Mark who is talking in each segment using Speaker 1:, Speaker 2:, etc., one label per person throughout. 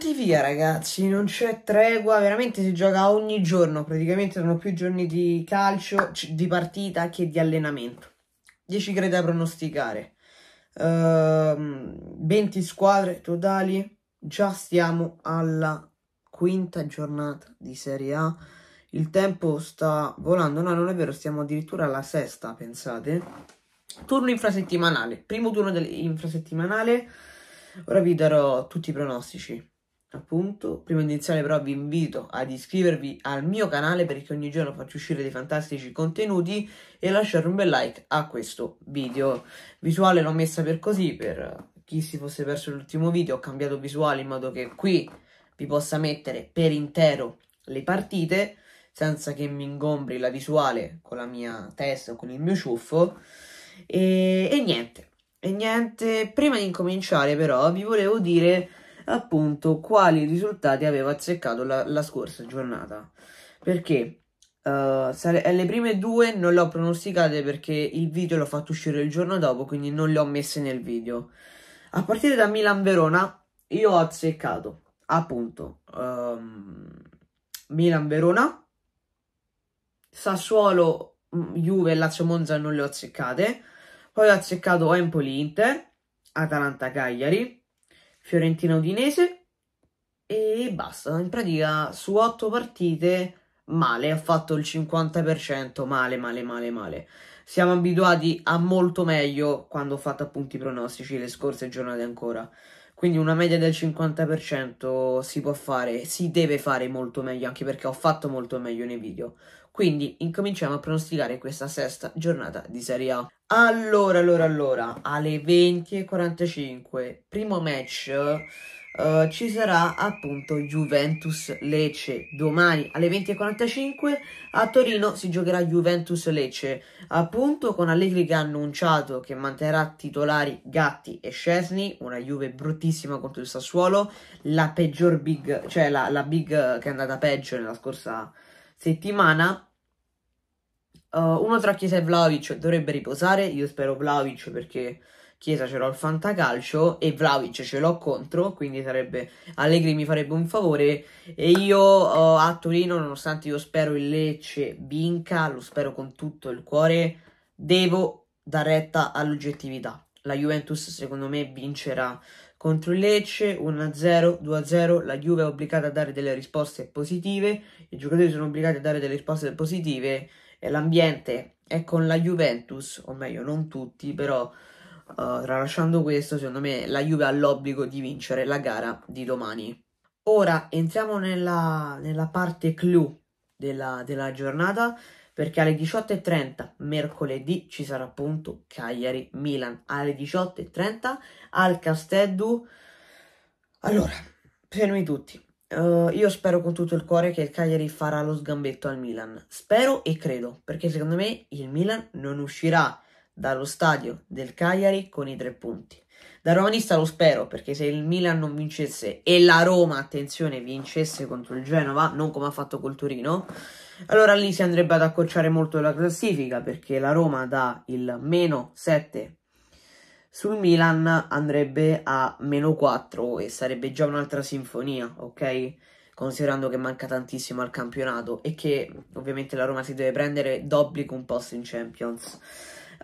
Speaker 1: Conti via, ragazzi, non c'è tregua, veramente si gioca ogni giorno, praticamente sono più giorni di calcio, di partita che di allenamento. 10 grade da pronosticare, uh, ehm, 20 squadre totali, già stiamo alla quinta giornata di Serie A. Il tempo sta volando, no, non è vero, stiamo addirittura alla sesta, pensate. Turno infrasettimanale, primo turno infrasettimanale. Ora vi darò tutti i pronostici appunto. Prima di iniziare però vi invito ad iscrivervi al mio canale perché ogni giorno faccio uscire dei fantastici contenuti e lasciare un bel like a questo video. Visuale l'ho messa per così, per chi si fosse perso l'ultimo video ho cambiato visuale in modo che qui vi possa mettere per intero le partite senza che mi ingombri la visuale con la mia testa o con il mio ciuffo e, e niente. E niente, prima di incominciare però vi volevo dire appunto quali risultati aveva azzeccato la, la scorsa giornata. Perché uh, sare- le prime due non le ho pronosticate perché il video l'ho fatto uscire il giorno dopo, quindi non le ho messe nel video. A partire da Milan-Verona, io ho azzeccato appunto um, Milan-Verona, Sassuolo, mm, Juve e Lazio Monza non le ho azzeccate. Poi ho azzeccato Empoli Inter, Atalanta Cagliari, Fiorentina Udinese e basta. In pratica su 8 partite male, ha fatto il 50%, male, male, male, male. Siamo abituati a molto meglio quando ho fatto appunto i pronostici le scorse giornate ancora. Quindi una media del 50% si può fare, si deve fare molto meglio, anche perché ho fatto molto meglio nei video. Quindi incominciamo a pronosticare questa sesta giornata di Serie A. Allora, allora, allora, alle 20.45, primo match, uh, ci sarà appunto Juventus-Lecce. Domani alle 20.45 a Torino si giocherà Juventus-Lecce, appunto con Allegri che ha annunciato che manterrà titolari Gatti e Scesni, una Juve bruttissima contro il Sassuolo, la peggior big, cioè la, la big che è andata peggio nella scorsa settimana Uh, uno tra Chiesa e Vlaovic dovrebbe riposare, io spero Vlaovic perché Chiesa ce l'ho al fantacalcio e Vlaovic ce l'ho contro, quindi sarebbe Allegri mi farebbe un favore e io uh, a Torino, nonostante io spero il Lecce vinca, lo spero con tutto il cuore, devo dar retta all'oggettività. La Juventus secondo me vincerà contro il Lecce 1-0, 2-0, la Juve è obbligata a dare delle risposte positive, i giocatori sono obbligati a dare delle risposte positive l'ambiente è con la Juventus, o meglio, non tutti, però uh, tralasciando questo, secondo me la Juve ha l'obbligo di vincere la gara di domani. Ora entriamo nella, nella parte clou della, della giornata perché alle 18.30 mercoledì ci sarà appunto Cagliari-Milan alle 18.30 al Casteddu. Allora, fermi tutti. Uh, io spero con tutto il cuore che il Cagliari farà lo sgambetto al Milan. Spero e credo, perché secondo me il Milan non uscirà dallo stadio del Cagliari con i tre punti. Da romanista lo spero, perché se il Milan non vincesse e la Roma, attenzione, vincesse contro il Genova, non come ha fatto col Torino, allora lì si andrebbe ad accorciare molto la classifica, perché la Roma dà il meno 7 sul Milan andrebbe a meno 4 e sarebbe già un'altra sinfonia, ok? Considerando che manca tantissimo al campionato e che ovviamente la Roma si deve prendere d'obbligo un posto in Champions.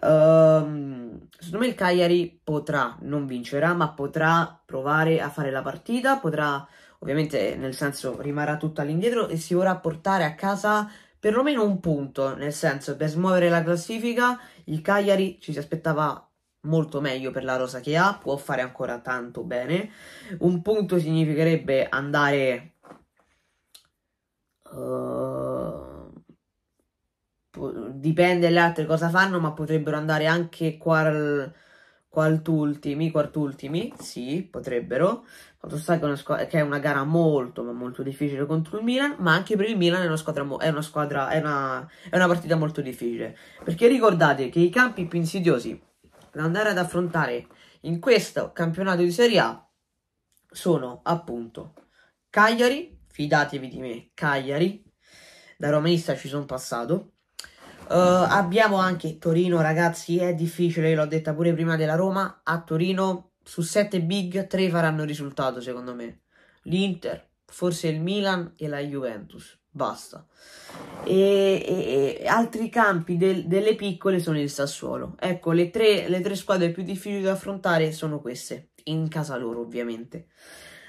Speaker 1: Um, secondo me il Cagliari potrà, non vincerà, ma potrà provare a fare la partita, potrà ovviamente nel senso rimarrà tutto all'indietro e si vorrà portare a casa perlomeno un punto, nel senso per smuovere la classifica il Cagliari ci si aspettava molto meglio per la rosa che ha, può fare ancora tanto bene. Un punto significherebbe andare... Uh, dipende le altre cosa fanno, ma potrebbero andare anche qual, quartultimi, quartultimi, sì, potrebbero. Fatto sta che, che, è una gara molto, ma molto difficile contro il Milan, ma anche per il Milan è una squadra, è una, squadra è una, è una partita molto difficile. Perché ricordate che i campi più insidiosi ad andare ad affrontare in questo campionato di Serie A sono appunto Cagliari, fidatevi di me, Cagliari, da romanista ci sono passato. Uh, abbiamo anche Torino, ragazzi, è difficile, l'ho detta pure prima della Roma, a Torino su 7 big 3 faranno risultato secondo me. L'Inter, forse il Milan e la Juventus basta. E, e altri campi del, delle piccole sono il Sassuolo. Ecco, le tre, le tre, squadre più difficili da affrontare sono queste, in casa loro ovviamente.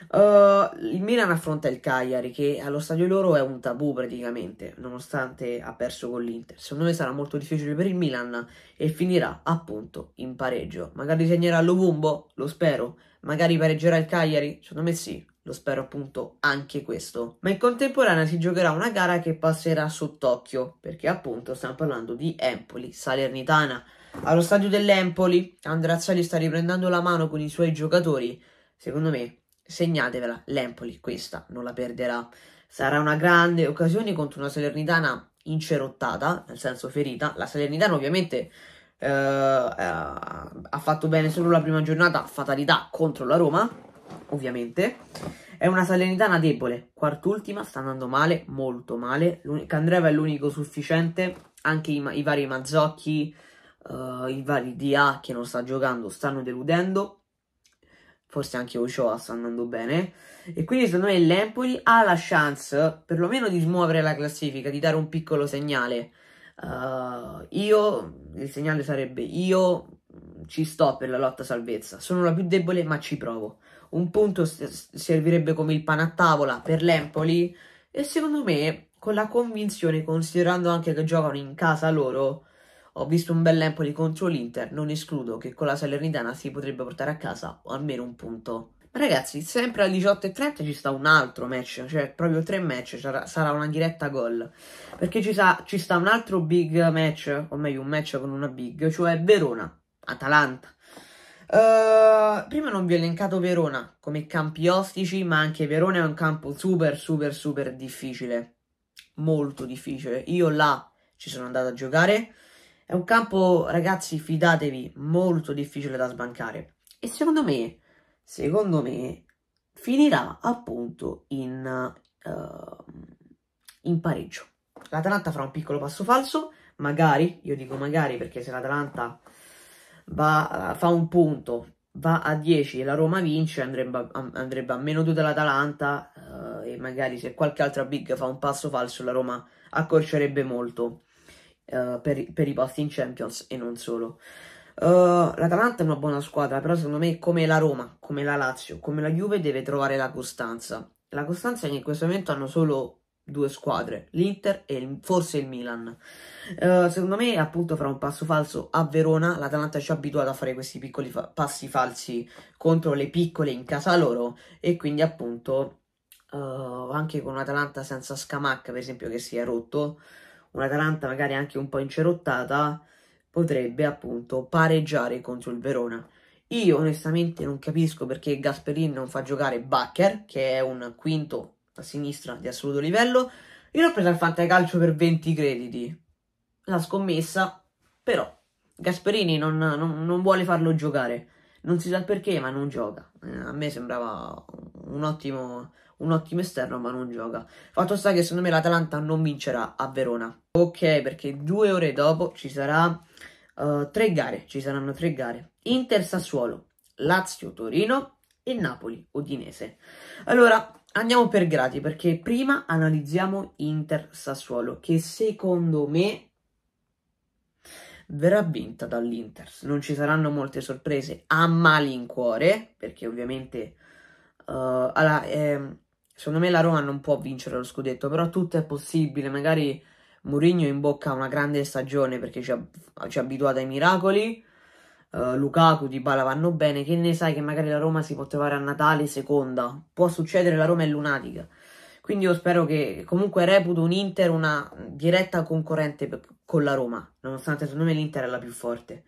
Speaker 1: Uh, il Milan affronta il Cagliari che allo stadio loro è un tabù praticamente, nonostante ha perso con l'Inter. Secondo me sarà molto difficile per il Milan e finirà appunto in pareggio. Magari segnerà Lovumbo, lo spero. Magari pareggerà il Cagliari, secondo me sì, lo spero appunto anche questo. Ma in contemporanea si giocherà una gara che passerà sott'occhio, perché appunto stiamo parlando di Empoli, Salernitana. Allo stadio dell'Empoli, Andrazzelli sta riprendendo la mano con i suoi giocatori. Secondo me, segnatevela, l'Empoli questa non la perderà. Sarà una grande occasione contro una Salernitana incerottata, nel senso ferita. La Salernitana ovviamente eh, eh ha fatto bene solo la prima giornata, fatalità contro la Roma, ovviamente. È una Salernitana debole, quart'ultima, sta andando male, molto male. Candreva è l'unico sufficiente, anche i, i vari Mazzocchi, uh, i vari DA che non sta giocando stanno deludendo. Forse anche Ochoa sta andando bene. E quindi secondo me l'Empoli ha la chance perlomeno di smuovere la classifica, di dare un piccolo segnale. Uh, io, il segnale sarebbe io ci sto per la lotta salvezza. Sono la più debole, ma ci provo un punto servirebbe come il pane a tavola per l'Empoli e secondo me con la convinzione, considerando anche che giocano in casa loro, ho visto un bel Empoli contro l'Inter, non escludo che con la Salernitana si potrebbe portare a casa almeno un punto. ragazzi, sempre alle 18.30 ci sta un altro match, cioè proprio tre match, sarà una diretta gol. Perché ci, sa, ci sta un altro big match, o meglio un match con una big, cioè Verona, Atalanta. Uh, prima non vi ho elencato Verona come campi ostici, ma anche Verona è un campo super, super, super difficile. Molto difficile. Io là ci sono andato a giocare. È un campo, ragazzi, fidatevi, molto difficile da sbancare. E secondo me, secondo me, finirà appunto in, uh, in pareggio. L'Atalanta farà un piccolo passo falso, magari, io dico magari perché se l'Atalanta va, eh, fa un punto, va a 10 e la Roma vince, andrebbe a, andrebbe a meno 2 dall'Atalanta uh, eh, e magari se qualche altra big fa un passo falso la Roma accorcerebbe molto uh, per, per, i posti in Champions e non solo. Uh, L'Atalanta è una buona squadra, però secondo me come la Roma, come la Lazio, come la Juve deve trovare la costanza. La costanza è che in questo momento hanno solo due squadre, l'Inter e il, forse il Milan. Uh, secondo me, appunto, farà un passo falso a Verona. L'Atalanta ci ha abituato a fare questi piccoli fa- passi falsi contro le piccole in casa loro e quindi, appunto, uh, anche con un'Atalanta senza Scamacca, per esempio, che si è rotto, un'Atalanta magari anche un po' incerottata, potrebbe appunto pareggiare contro il Verona. Io onestamente non capisco perché Gasperin non fa giocare Bacher, che è un quinto a sinistra di assoluto livello. Io l'ho presa al Fantacalcio per 20 crediti. La scommessa, però, Gasperini non, non, non, vuole farlo giocare. Non si sa perché, ma non gioca. Eh, a me sembrava un ottimo, un ottimo esterno, ma non gioca. Fatto sta che secondo me l'Atalanta non vincerà a Verona. Ok, perché due ore dopo ci sarà uh, tre gare. Ci saranno tre gare. Inter Sassuolo, Lazio Torino e Napoli Udinese. Allora, Andiamo per gradi perché prima analizziamo Inter Sassuolo che secondo me verrà vinta dall'Inter. Non ci saranno molte sorprese a malincuore perché ovviamente uh, allora, eh, ehm, secondo me la Roma non può vincere lo scudetto, però tutto è possibile, magari Mourinho imbocca una grande stagione perché ci ha, ci abituato ai miracoli uh, Lukaku, Dybala vanno bene, che ne sai che magari la Roma si può trovare a Natale seconda? Può succedere, la Roma è lunatica. Quindi io spero che comunque reputo un Inter una diretta concorrente con la Roma, nonostante secondo me l'Inter è la più forte.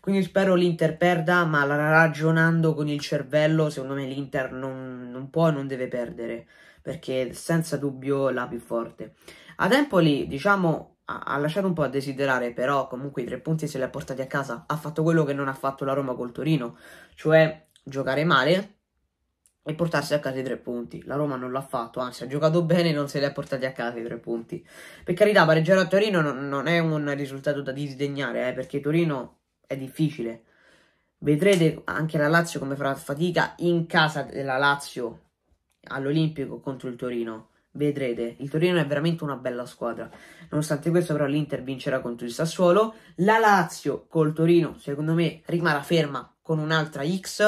Speaker 1: Quindi spero l'Inter perda, ma ragionando con il cervello, secondo me l'Inter non, non può e non deve perdere, perché senza dubbio la più forte. Ad Empoli, diciamo, ha lasciato un po' a desiderare, però comunque i tre punti se li ha portati a casa. Ha fatto quello che non ha fatto la Roma col Torino, cioè giocare male e portarsi a casa i tre punti. La Roma non l'ha fatto, anzi ha giocato bene e non se li ha portati a casa i tre punti. Per carità, pareggiare a Torino non, non è un risultato da disdegnare, eh, perché Torino è difficile. Vedrete anche la Lazio come farà fatica in casa della Lazio all'Olimpico contro il Torino Vedrete, il Torino è veramente una bella squadra. Nonostante questo, però, l'Inter vincerà contro il Sassuolo. La Lazio col Torino, secondo me, rimarrà ferma con un'altra X.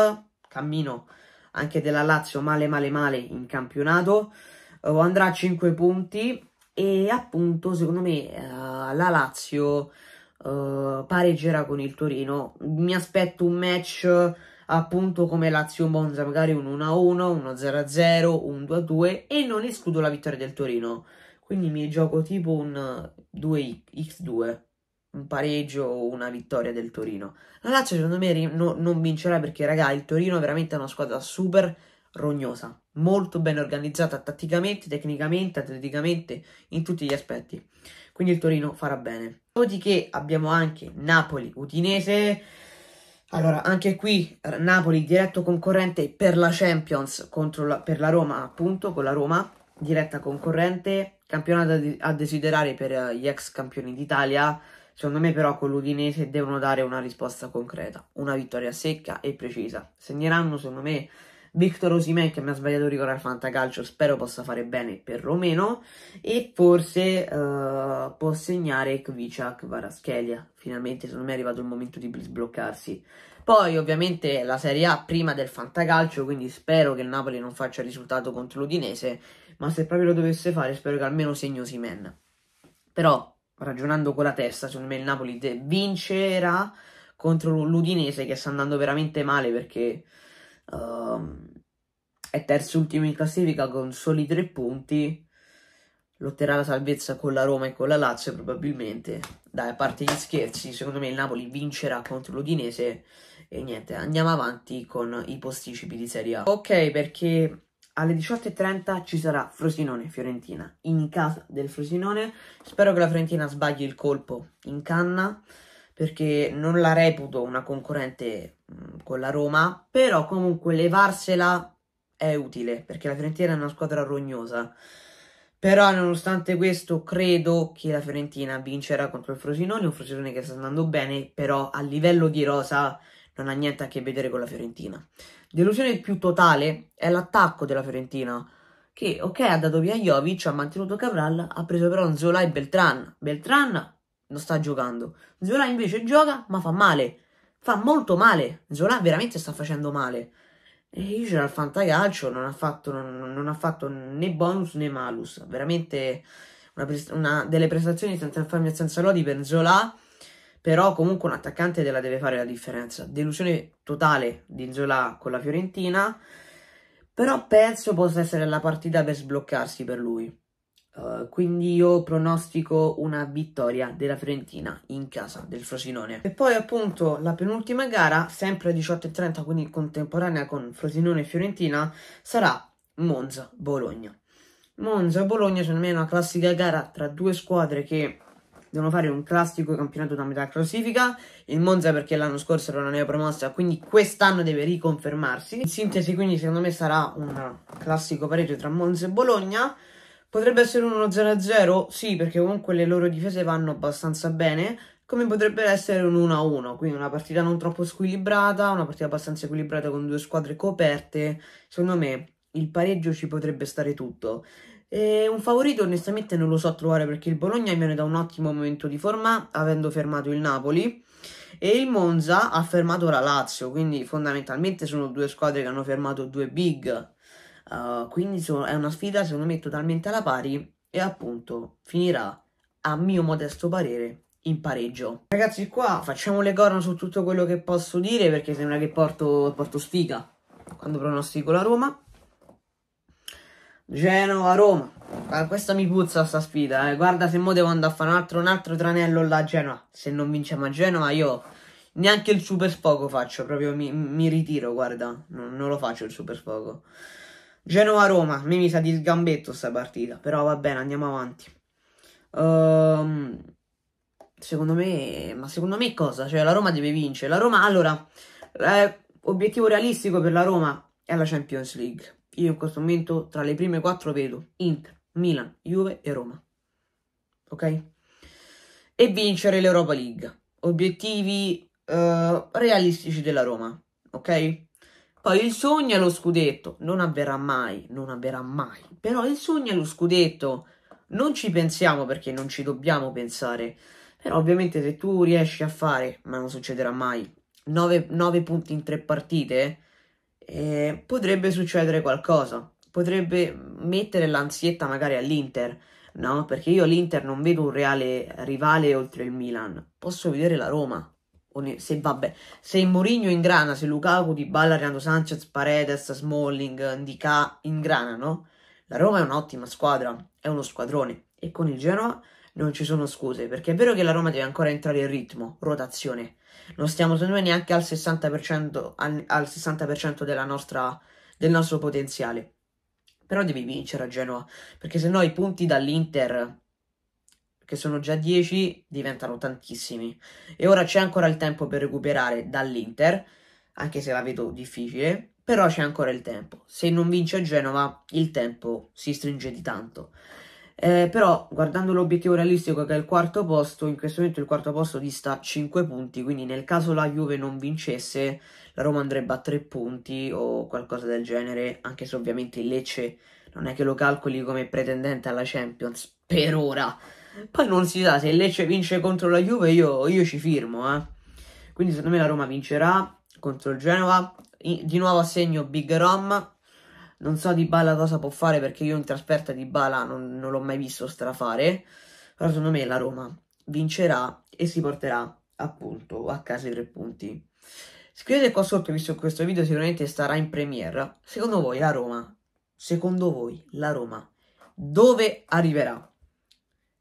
Speaker 1: Cammino anche della Lazio male male male in campionato. Uh, andrà a 5 punti e appunto secondo me uh, la Lazio uh, pareggerà con il Torino. Mi aspetto un match appunto come Lazio Monza, magari un 1-1, uno 0-0, un 2-2 e non escludo la vittoria del Torino. Quindi mi gioco tipo un 2x2, un pareggio o una vittoria del Torino. La Lazio secondo me no, non vincerà perché raga, il Torino è veramente una squadra super rognosa, molto ben organizzata tatticamente, tecnicamente, atleticamente, in tutti gli aspetti. Quindi il Torino farà bene. Dopodiché abbiamo anche Napoli-Udinese. Allora, anche qui eh, Napoli diretto concorrente per la Champions contro la, per la Roma, appunto, con la Roma, diretta concorrente, campionato a desiderare per eh, gli ex campioni d'Italia. Secondo me però con l'Udinese devono dare una risposta concreta, una vittoria secca e precisa. Segneranno, secondo me, Victor Osimè che mi ha sbagliato rigore ricordare Fantacalcio, spero possa fare bene perlomeno e forse uh, può segnare Kvicak Varaschelia. Finalmente secondo me è arrivato il momento di sbloccarsi. Poi ovviamente la Serie A prima del Fantacalcio, quindi spero che il Napoli non faccia risultato contro l'Udinese, ma se proprio lo dovesse fare spero che almeno segni Osimen. Però ragionando con la testa, secondo me il Napoli vincerà contro l'Udinese che sta andando veramente male perché um, è terzo ultimo in classifica con soli tre punti, lotterà la salvezza con la Roma e con la Lazio probabilmente, dai a parte gli scherzi, secondo me il Napoli vincerà contro l'Udinese e niente, andiamo avanti con i posticipi di Serie A. Ok perché alle 18.30 ci sarà Frosinone-Fiorentina in casa del Frosinone. Spero che la Fiorentina sbagli il colpo in canna perché non la reputo una concorrente con la Roma, però comunque levarsela è utile perché la Fiorentina è una squadra rognosa. Però nonostante questo credo che la Fiorentina vincerà contro il Frosinone, un Frosinone che sta andando bene, però a livello di rosa non ha niente a che vedere con la Fiorentina. Delusione più totale è l'attacco della Fiorentina, che ok ha dato via Jovic, ha mantenuto Cavral, ha preso però Zola e Beltran. Beltran non sta giocando. Zola invece gioca, ma fa male. Fa molto male. Zola veramente sta facendo male. E io c'era il fantacalcio, non ha, fatto, non, non ha fatto né bonus né malus. Veramente una, una delle prestazioni senza infamia e senza lodi per Zola. Però comunque un attaccante della deve fare la differenza. Delusione totale di Zola con la Fiorentina. Però penso possa essere la partita per sbloccarsi per lui. Eh, quindi io pronostico una vittoria della Fiorentina in casa del Frosinone. E poi appunto la penultima gara, sempre alle 18.30, quindi contemporanea con Frosinone e Fiorentina, sarà Monza-Bologna. Monza-Bologna secondo almeno una classica gara tra due squadre che devono fare un classico campionato da metà classifica. Il Monza perché l'anno scorso era una promossa, quindi quest'anno deve riconfermarsi. In sintesi quindi secondo me sarà un classico pareggio tra Monza e Bologna. Potrebbe essere uno 0-0? Sì, perché comunque le loro difese vanno abbastanza bene, come potrebbe essere un 1-1, quindi una partita non troppo squilibrata, una partita abbastanza equilibrata con due squadre coperte. Secondo me il pareggio ci potrebbe stare tutto. E un favorito onestamente non lo so trovare perché il Bologna viene da un ottimo momento di forma avendo fermato il Napoli e il Monza ha fermato la Lazio, quindi fondamentalmente sono due squadre che hanno fermato due big eh, quindi so, è una sfida secondo me totalmente alla pari e appunto finirà a mio modesto parere in pareggio. Ragazzi qua facciamo le corna su tutto quello che posso dire perché sembra che porto, porto sfiga quando pronostico la Roma. Genova, Roma. Ah, questa mi puzza sta sfida, eh. Guarda se mo devo andare a fare un altro, un altro tranello là a Genova. Se non vinciamo a Genova io neanche il super sfogo faccio, proprio mi, mi ritiro, guarda. Non, non lo faccio il super sfogo. Genova-Roma, mi mi sa di sgambetto sta partita, però va bene, andiamo avanti. Um, secondo me, ma secondo me cosa? Cioè la Roma deve vincere. La Roma, allora, eh, obiettivo realistico per la Roma è la Champions League. Io in questo momento tra le prime quattro vedo Inter, Milan, Juve e Roma. Ok? E vincere l'Europa League. Obiettivi eh, realistici della Roma. Ok? Poi il sogno è lo scudetto, non avverrà mai, non avverrà mai, però il sogno è lo scudetto, non ci pensiamo perché non ci dobbiamo pensare, però ovviamente se tu riesci a fare, ma non succederà mai, 9, punti in tre partite, eh, potrebbe succedere qualcosa, potrebbe mettere l'ansietta magari all'Inter, no? Perché io all'Inter non vedo un reale rivale oltre il Milan, posso vedere la Roma, se vabbè, se Mourinho ingrana, se Lukaku, Dybala, Renato Sanchez, Paredes, Smalling, Indica ingranano, la Roma è un'ottima squadra, è uno squadrone e con il Genoa non ci sono scuse, perché è vero che la Roma deve ancora entrare in ritmo, rotazione. Non stiamo secondo me neanche al 60%, al, al 60% nostra, del nostro potenziale. Però devi vincere a Genoa, perché se no i punti dall'Inter che sono già 10 diventano tantissimi e ora c'è ancora il tempo per recuperare dall'Inter, anche se la vedo difficile, però c'è ancora il tempo. Se non vince a Genova il tempo si stringe di tanto. Eh, però guardando l'obiettivo realistico che è il quarto posto, in questo momento il quarto posto dista 5 punti, quindi nel caso la Juve non vincesse, la Roma andrebbe a 3 punti o qualcosa del genere, anche se ovviamente il Lecce non è che lo calcoli come pretendente alla Champions per ora. Poi non si sa, se il Lecce vince contro la Juve io, io ci firmo, eh. Quindi secondo me la Roma vincerà contro il Genova. di nuovo assegno Big Rom. Non so di Bala cosa può fare perché io in trasferta di Bala non, non l'ho mai visto strafare. Però secondo me la Roma vincerà e si porterà appunto a casa i tre punti. Scrivete qua sotto, visto che questo video sicuramente starà in premiere, secondo voi la Roma, secondo voi la Roma, dove arriverà?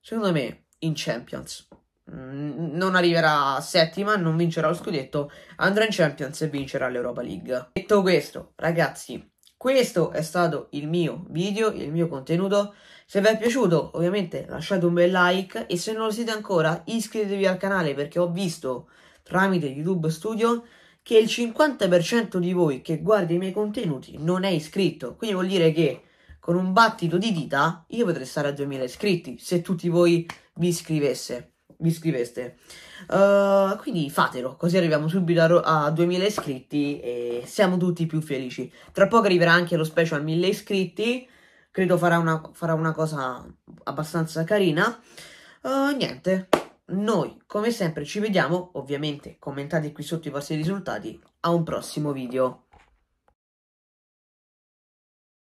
Speaker 1: secondo me, in Champions. Mm, non arriverà a settima, non vincerà lo scudetto, andrà in Champions e vincerà l'Europa League. Detto questo, ragazzi, questo è stato il mio video, il mio contenuto. Se vi è piaciuto, ovviamente lasciate un bel like e se non lo siete ancora, iscrivetevi al canale perché ho visto tramite YouTube Studio che il 50% di voi che guarda i miei contenuti non è iscritto. Quindi vuol dire che con un battito di dita io potrei stare a 2000 iscritti se tutti voi vi iscriveste vi iscriveste uh, quindi fatelo così arriviamo subito a, ro- a, 2000 iscritti e siamo tutti più felici tra poco arriverà anche lo special 1000 iscritti credo farà una, farà una cosa abbastanza carina uh, niente noi come sempre ci vediamo ovviamente commentate qui sotto i vostri risultati a un prossimo video